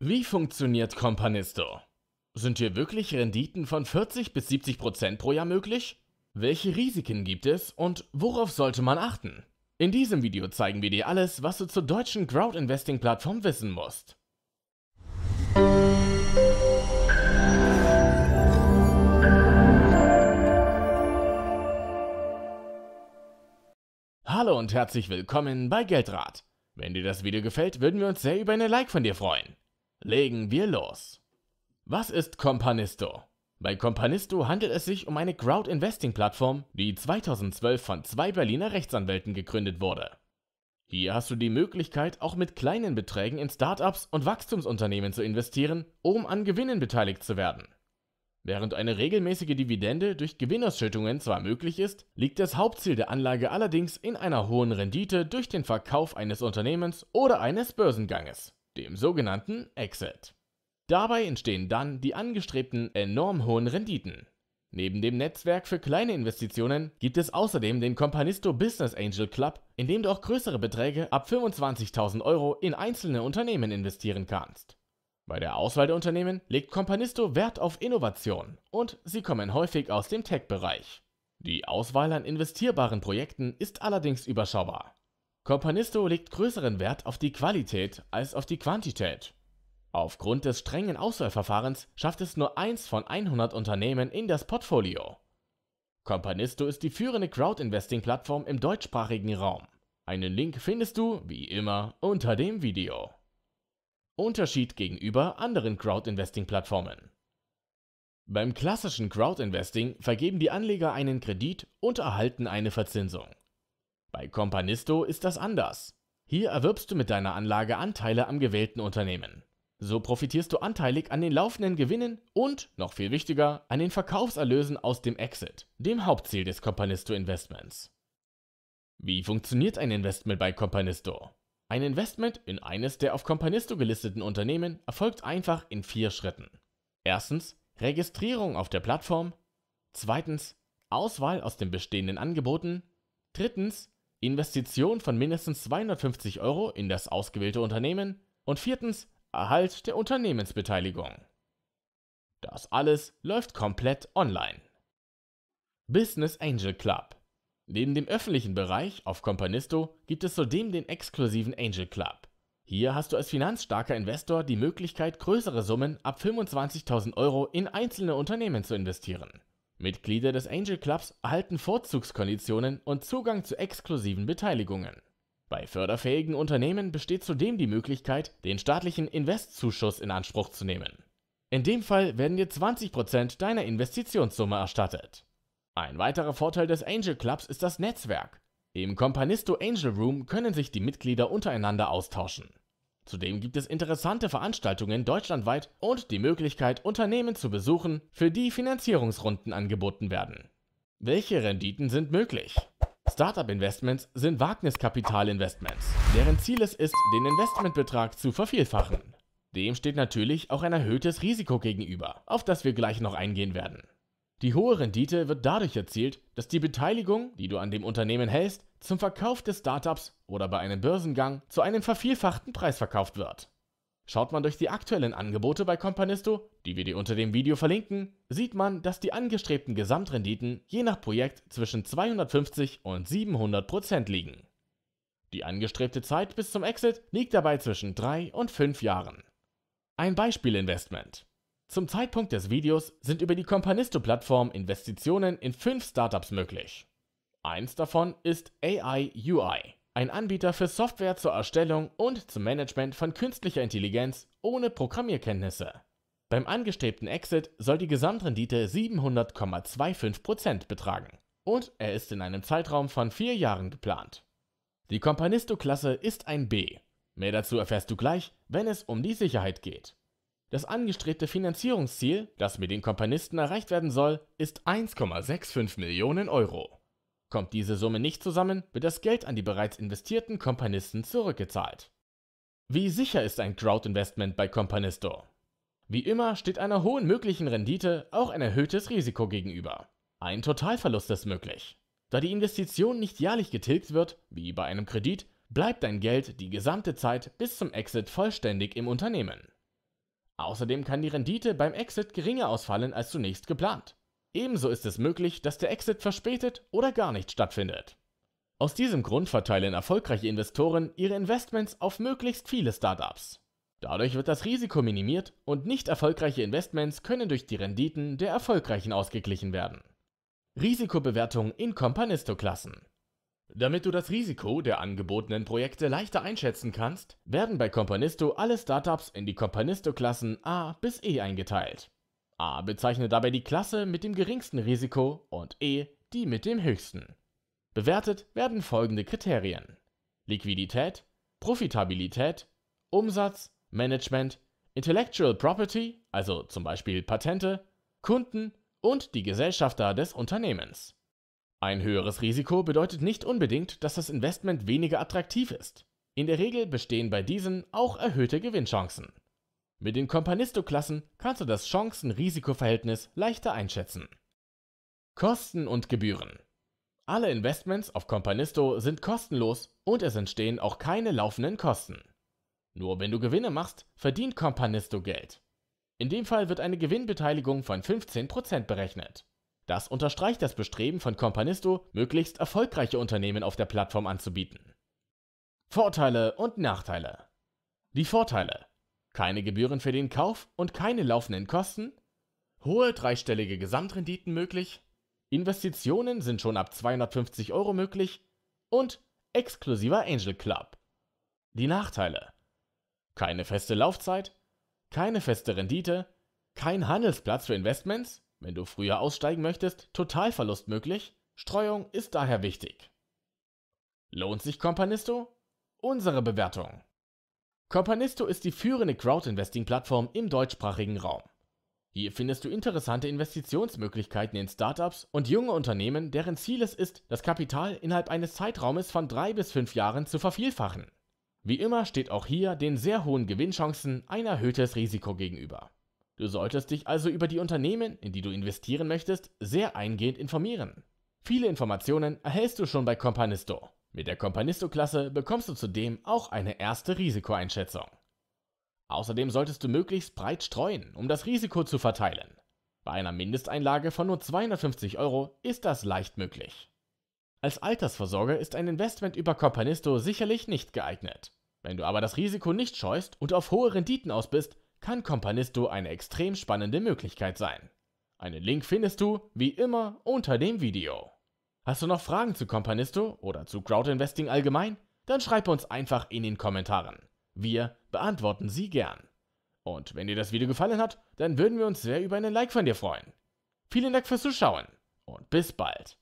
Wie funktioniert Companisto? Sind hier wirklich Renditen von 40 bis 70 Prozent pro Jahr möglich? Welche Risiken gibt es und worauf sollte man achten? In diesem Video zeigen wir dir alles, was du zur deutschen Crowd-Investing-Plattform wissen musst. Hallo und herzlich willkommen bei Geldrat. Wenn dir das Video gefällt, würden wir uns sehr über eine Like von dir freuen. Legen wir los. Was ist Companisto? Bei Companisto handelt es sich um eine Crowd-Investing-Plattform, die 2012 von zwei Berliner Rechtsanwälten gegründet wurde. Hier hast du die Möglichkeit, auch mit kleinen Beträgen in Startups und Wachstumsunternehmen zu investieren, um an Gewinnen beteiligt zu werden. Während eine regelmäßige Dividende durch Gewinnausschüttungen zwar möglich ist, liegt das Hauptziel der Anlage allerdings in einer hohen Rendite durch den Verkauf eines Unternehmens oder eines Börsenganges dem sogenannten Exit. Dabei entstehen dann die angestrebten enorm hohen Renditen. Neben dem Netzwerk für kleine Investitionen gibt es außerdem den Companisto Business Angel Club, in dem du auch größere Beträge ab 25.000 Euro in einzelne Unternehmen investieren kannst. Bei der Auswahl der Unternehmen legt Companisto Wert auf Innovation und sie kommen häufig aus dem Tech-Bereich. Die Auswahl an investierbaren Projekten ist allerdings überschaubar. Companisto legt größeren Wert auf die Qualität als auf die Quantität. Aufgrund des strengen Auswahlverfahrens schafft es nur eins von 100 Unternehmen in das Portfolio. Companisto ist die führende Crowdinvesting-Plattform im deutschsprachigen Raum. Einen Link findest du, wie immer, unter dem Video. Unterschied gegenüber anderen Crowdinvesting-Plattformen. Beim klassischen Crowdinvesting vergeben die Anleger einen Kredit und erhalten eine Verzinsung. Bei Companisto ist das anders. Hier erwirbst du mit deiner Anlage Anteile am gewählten Unternehmen. So profitierst du anteilig an den laufenden Gewinnen und, noch viel wichtiger, an den Verkaufserlösen aus dem Exit, dem Hauptziel des Companisto Investments. Wie funktioniert ein Investment bei Companisto? Ein Investment in eines der auf Companisto gelisteten Unternehmen erfolgt einfach in vier Schritten. Erstens Registrierung auf der Plattform, zweitens Auswahl aus den bestehenden Angeboten, drittens Investition von mindestens 250 Euro in das ausgewählte Unternehmen und viertens Erhalt der Unternehmensbeteiligung. Das alles läuft komplett online. Business Angel Club. Neben dem öffentlichen Bereich auf Companisto gibt es zudem den exklusiven Angel Club. Hier hast du als finanzstarker Investor die Möglichkeit, größere Summen ab 25.000 Euro in einzelne Unternehmen zu investieren. Mitglieder des Angel Clubs erhalten Vorzugskonditionen und Zugang zu exklusiven Beteiligungen. Bei förderfähigen Unternehmen besteht zudem die Möglichkeit, den staatlichen Investzuschuss in Anspruch zu nehmen. In dem Fall werden dir 20% deiner Investitionssumme erstattet. Ein weiterer Vorteil des Angel Clubs ist das Netzwerk. Im Companisto Angel Room können sich die Mitglieder untereinander austauschen. Zudem gibt es interessante Veranstaltungen deutschlandweit und die Möglichkeit, Unternehmen zu besuchen, für die Finanzierungsrunden angeboten werden. Welche Renditen sind möglich? Startup-Investments sind Wagniskapital-Investments, deren Ziel es ist, den Investmentbetrag zu vervielfachen. Dem steht natürlich auch ein erhöhtes Risiko gegenüber, auf das wir gleich noch eingehen werden. Die hohe Rendite wird dadurch erzielt, dass die Beteiligung, die du an dem Unternehmen hältst, zum Verkauf des Startups oder bei einem Börsengang zu einem vervielfachten Preis verkauft wird. Schaut man durch die aktuellen Angebote bei Companisto, die wir dir unter dem Video verlinken, sieht man, dass die angestrebten Gesamtrenditen je nach Projekt zwischen 250 und 700 Prozent liegen. Die angestrebte Zeit bis zum Exit liegt dabei zwischen 3 und 5 Jahren. Ein Beispielinvestment. Zum Zeitpunkt des Videos sind über die Companisto-Plattform Investitionen in 5 Startups möglich. Eins davon ist AI UI, ein Anbieter für Software zur Erstellung und zum Management von künstlicher Intelligenz ohne Programmierkenntnisse. Beim angestrebten Exit soll die Gesamtrendite 700,25% betragen und er ist in einem Zeitraum von vier Jahren geplant. Die Companisto-Klasse ist ein B. Mehr dazu erfährst du gleich, wenn es um die Sicherheit geht. Das angestrebte Finanzierungsziel, das mit den Kompanisten erreicht werden soll, ist 1,65 Millionen Euro. Kommt diese Summe nicht zusammen, wird das Geld an die bereits investierten Kompanisten zurückgezahlt. Wie sicher ist ein Crowdinvestment bei Companisto? Wie immer steht einer hohen möglichen Rendite auch ein erhöhtes Risiko gegenüber. Ein Totalverlust ist möglich. Da die Investition nicht jährlich getilgt wird, wie bei einem Kredit, bleibt dein Geld die gesamte Zeit bis zum Exit vollständig im Unternehmen. Außerdem kann die Rendite beim Exit geringer ausfallen als zunächst geplant. Ebenso ist es möglich, dass der Exit verspätet oder gar nicht stattfindet. Aus diesem Grund verteilen erfolgreiche Investoren ihre Investments auf möglichst viele Startups. Dadurch wird das Risiko minimiert und nicht erfolgreiche Investments können durch die Renditen der erfolgreichen ausgeglichen werden. Risikobewertung in Companisto-Klassen Damit du das Risiko der angebotenen Projekte leichter einschätzen kannst, werden bei Companisto alle Startups in die Companisto-Klassen A bis E eingeteilt. A bezeichnet dabei die Klasse mit dem geringsten Risiko und E die mit dem höchsten. Bewertet werden folgende Kriterien. Liquidität, Profitabilität, Umsatz, Management, Intellectual Property, also zum Beispiel Patente, Kunden und die Gesellschafter des Unternehmens. Ein höheres Risiko bedeutet nicht unbedingt, dass das Investment weniger attraktiv ist. In der Regel bestehen bei diesen auch erhöhte Gewinnchancen. Mit den Companisto-Klassen kannst du das Chancen-Risiko-Verhältnis leichter einschätzen. Kosten und Gebühren Alle Investments auf Companisto sind kostenlos und es entstehen auch keine laufenden Kosten. Nur wenn du Gewinne machst, verdient Companisto Geld. In dem Fall wird eine Gewinnbeteiligung von 15% berechnet. Das unterstreicht das Bestreben von Companisto, möglichst erfolgreiche Unternehmen auf der Plattform anzubieten. Vorteile und Nachteile Die Vorteile keine Gebühren für den Kauf und keine laufenden Kosten, hohe dreistellige Gesamtrenditen möglich, Investitionen sind schon ab 250 Euro möglich und exklusiver Angel Club. Die Nachteile. Keine feste Laufzeit, keine feste Rendite, kein Handelsplatz für Investments, wenn du früher aussteigen möchtest, Totalverlust möglich, Streuung ist daher wichtig. Lohnt sich Companisto? Unsere Bewertung. Companisto ist die führende Crowdinvesting-Plattform im deutschsprachigen Raum. Hier findest du interessante Investitionsmöglichkeiten in Startups und junge Unternehmen, deren Ziel es ist, das Kapital innerhalb eines Zeitraumes von drei bis fünf Jahren zu vervielfachen. Wie immer steht auch hier den sehr hohen Gewinnchancen ein erhöhtes Risiko gegenüber. Du solltest dich also über die Unternehmen, in die du investieren möchtest, sehr eingehend informieren. Viele Informationen erhältst du schon bei Companisto. Mit der Companisto-Klasse bekommst du zudem auch eine erste Risikoeinschätzung. Außerdem solltest du möglichst breit streuen, um das Risiko zu verteilen. Bei einer Mindesteinlage von nur 250 Euro ist das leicht möglich. Als Altersvorsorge ist ein Investment über Companisto sicherlich nicht geeignet. Wenn du aber das Risiko nicht scheust und auf hohe Renditen aus bist, kann Companisto eine extrem spannende Möglichkeit sein. Einen Link findest du, wie immer, unter dem Video. Hast du noch Fragen zu Companisto oder zu Crowdinvesting allgemein? Dann schreib uns einfach in den Kommentaren. Wir beantworten sie gern. Und wenn dir das Video gefallen hat, dann würden wir uns sehr über einen Like von dir freuen. Vielen Dank fürs Zuschauen und bis bald.